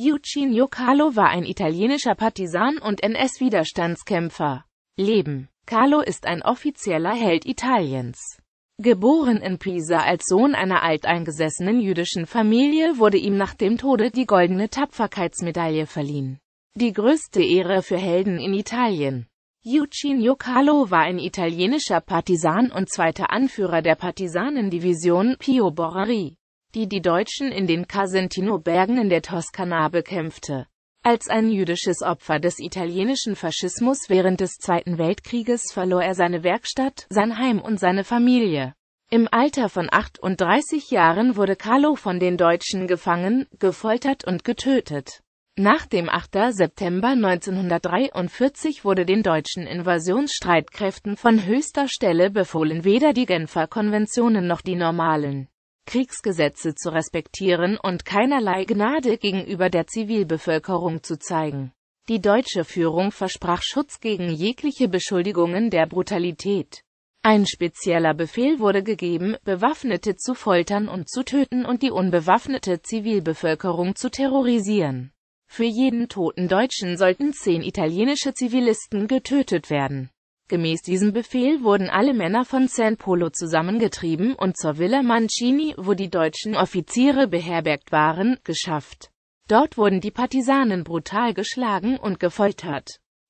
Eugenio Carlo war ein italienischer Partisan und NS-Widerstandskämpfer. Leben Carlo ist ein offizieller Held Italiens. Geboren in Pisa als Sohn einer alteingesessenen jüdischen Familie wurde ihm nach dem Tode die Goldene Tapferkeitsmedaille verliehen. Die größte Ehre für Helden in Italien. Eugenio Carlo war ein italienischer Partisan und zweiter Anführer der Partisanendivision Pio Borari die die Deutschen in den Casentino-Bergen in der Toskana bekämpfte. Als ein jüdisches Opfer des italienischen Faschismus während des Zweiten Weltkrieges verlor er seine Werkstatt, sein Heim und seine Familie. Im Alter von 38 Jahren wurde Carlo von den Deutschen gefangen, gefoltert und getötet. Nach dem 8. September 1943 wurde den deutschen Invasionsstreitkräften von höchster Stelle befohlen, weder die Genfer Konventionen noch die normalen Kriegsgesetze zu respektieren und keinerlei Gnade gegenüber der Zivilbevölkerung zu zeigen. Die deutsche Führung versprach Schutz gegen jegliche Beschuldigungen der Brutalität. Ein spezieller Befehl wurde gegeben, Bewaffnete zu foltern und zu töten und die unbewaffnete Zivilbevölkerung zu terrorisieren. Für jeden toten Deutschen sollten zehn italienische Zivilisten getötet werden. Gemäß diesem Befehl wurden alle Männer von San Polo zusammengetrieben und zur Villa Mancini, wo die deutschen Offiziere beherbergt waren, geschafft. Dort wurden die Partisanen brutal geschlagen und gefoltert.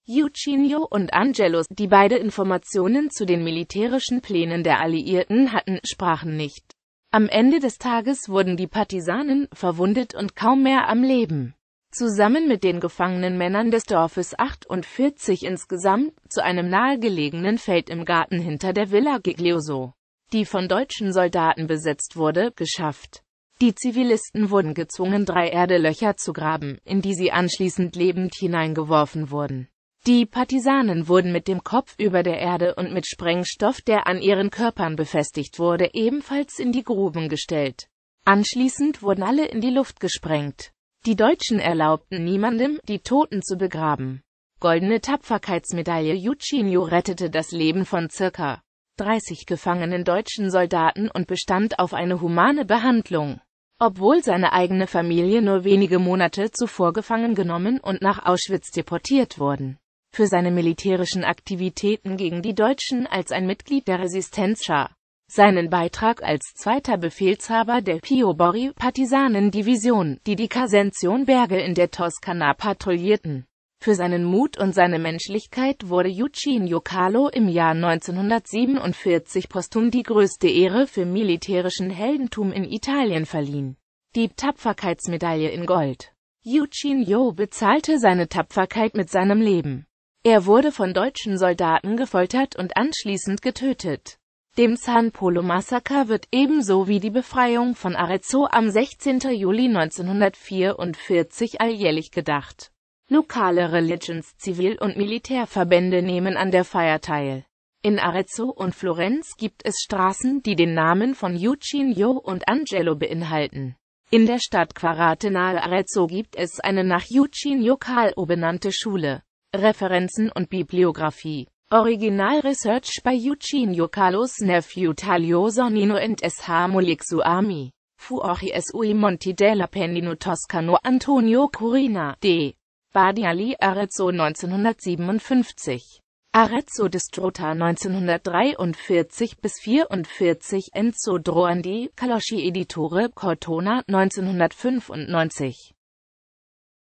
Eugenio und Angelus, die beide Informationen zu den militärischen Plänen der Alliierten hatten, sprachen nicht. Am Ende des Tages wurden die Partisanen verwundet und kaum mehr am Leben zusammen mit den gefangenen Männern des Dorfes 48 insgesamt, zu einem nahegelegenen Feld im Garten hinter der Villa Giglioso, die von deutschen Soldaten besetzt wurde, geschafft. Die Zivilisten wurden gezwungen, drei Erdelöcher zu graben, in die sie anschließend lebend hineingeworfen wurden. Die Partisanen wurden mit dem Kopf über der Erde und mit Sprengstoff, der an ihren Körpern befestigt wurde, ebenfalls in die Gruben gestellt. Anschließend wurden alle in die Luft gesprengt. Die Deutschen erlaubten niemandem, die Toten zu begraben. Goldene Tapferkeitsmedaille Eugenio rettete das Leben von circa 30 gefangenen deutschen Soldaten und bestand auf eine humane Behandlung. Obwohl seine eigene Familie nur wenige Monate zuvor gefangen genommen und nach Auschwitz deportiert wurden. Für seine militärischen Aktivitäten gegen die Deutschen als ein Mitglied der Resistenzschar seinen Beitrag als zweiter Befehlshaber der Piobori-Partisanendivision, die die Kasention-Berge in der Toskana patrouillierten. Für seinen Mut und seine Menschlichkeit wurde Eugenio Carlo im Jahr 1947 postum die größte Ehre für militärischen Heldentum in Italien verliehen. Die Tapferkeitsmedaille in Gold. Eugenio bezahlte seine Tapferkeit mit seinem Leben. Er wurde von deutschen Soldaten gefoltert und anschließend getötet. Dem San Polo Massaker wird ebenso wie die Befreiung von Arezzo am 16. Juli 1944 alljährlich gedacht. Lokale Religions-, Zivil- und Militärverbände nehmen an der Feier teil. In Arezzo und Florenz gibt es Straßen, die den Namen von Eugenio und Angelo beinhalten. In der Stadt Quarate nahe Arezzo gibt es eine nach Eugenio Calò benannte Schule. Referenzen und Bibliografie Original Research by Eugenio Carlos Nephew Talio Sonino and S.H. Molixuami. Fuori sui Monti della Pendino Toscano Antonio Corina, D. Badiali Arezzo 1957. Arezzo Distrota 1943 bis 44 Enzo Droandi, Calosci Editore, Cortona 1995.